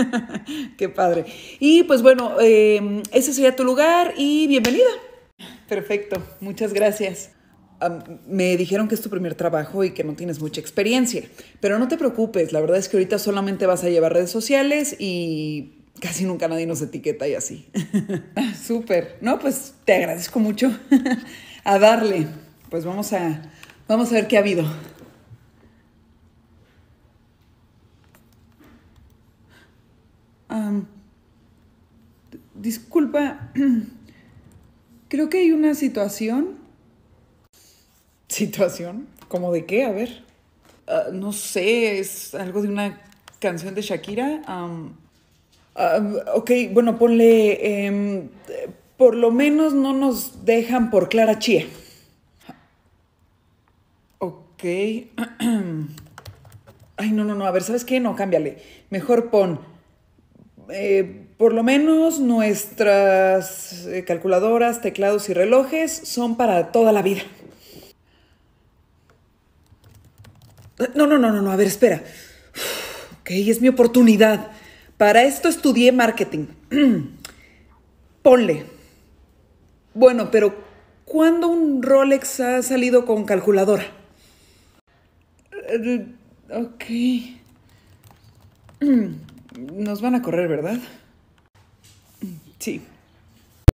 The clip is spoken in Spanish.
Qué padre. Y pues bueno, em, ese sería tu lugar y bienvenida. Perfecto, muchas gracias. me dijeron que es tu primer trabajo y que no tienes mucha experiencia, pero no te preocupes, la verdad es que ahorita solamente vas a llevar redes sociales y casi nunca nadie nos etiqueta y así. Súper, ¿no? Pues te agradezco mucho a darle. Pues vamos a, vamos a ver qué ha habido. disculpa, creo que hay una situación. ¿Situación? ¿Como de qué? A ver. Ah, no sé, es algo de una canción de Shakira. ok, bueno, ponle... Em, por lo menos no nos dejan por Clara Chía. Ok. Ay, no, no, no. A ver, ¿sabes qué? No, cámbiale. Mejor pon eh, por lo menos nuestras eh, calculadoras, teclados y relojes son para toda la vida. No, no, no, no, no, a ver, espera. Ok, es mi oportunidad. Para esto estudié marketing. Ponle. Bueno, pero ¿cuándo un Rolex ha salido con calculadora? Eh, ok. Nos van a correr, ¿verdad? Sí,